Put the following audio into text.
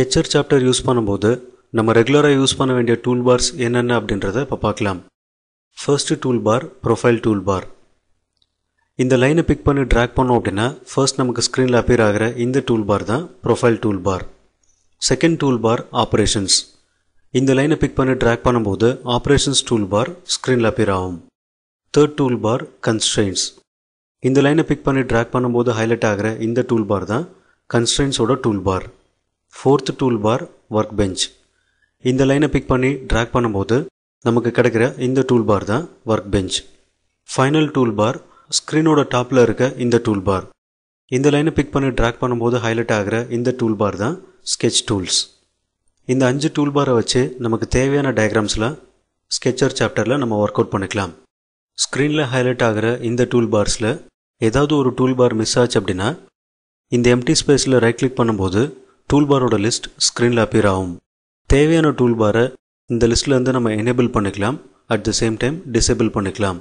sketcher chapter use பண்ணும்போது நம்ம ரெகுலராக யூஸ் பண்ண வேண்டிய டூல் பார்ஸ் என்னென்ன அப்படின்றத இப்போ பார்க்கலாம் first tool bar profile tool bar இந்த லைனை பிக் பண்ணி ட்ராக் பண்ணோம் அப்படின்னா ஃபர்ஸ்ட் நமக்கு ஸ்க்ரீனில் அப்பியர் ஆகிற இந்த டூல் பார் தான் profile tool bar second tool bar operations இந்த லைனை பிக் பண்ணி ட்ராக் பண்ணும்போது ஆப்ரேஷன்ஸ் டூல் பார் ஸ்க்ரீனில் அப்பியர் ஆகும் தேர்ட் டூல் பார் கன்ஸ்ட்ரெயின்ஸ் இந்த லைனை பிக் பண்ணி ட்ராக் பண்ணும்போது ஹைலைட் ஆகிற இந்த டூல் பார் தான் கன்ஸ்ட்ரெயின்ஸோட tool bar fourth tool bar work bench இந்த லைனை பிக் பண்ணி ட்ராக் பண்ணும்போது நமக்கு கிடைக்கிற இந்த டூல் பார் தான் work bench final tool bar ஸ்க்ரீனோட டாப்பில் இருக்க இந்த டூல் பார் இந்த லைனை பிக் பண்ணி ட்ராக் பண்ணும்போது ஹைலைட் ஆகிற இந்த டூல் பார் தான் ஸ்கெச் டூல்ஸ் இந்த அஞ்சு டூல் பாரை வச்சு நமக்கு தேவையான டயக்ராம்ஸில் ஸ்கெச்சர் சாப்டரில் நம்ம ஒர்க் அவுட் பண்ணிக்கலாம் ஸ்க்ரீனில் ஹைலைட் ஆகிற இந்த டூல் பார்ஸில் ஏதாவது ஒரு டூல் பார் மிஸ் ஆச்சு அப்படின்னா இந்த எம்டி ஸ்பேஸில் ரைட் கிளிக் பண்ணும்போது டூல்பாரோட லிஸ்ட் ஸ்க்ரீனில் அப்பியர் ஆகும் தேவையான டூல்பாரை இந்த லிஸ்ட்லேருந்து நம்ம எனேபிள் பண்ணிக்கலாம் at the same time disable பண்ணிக்கலாம்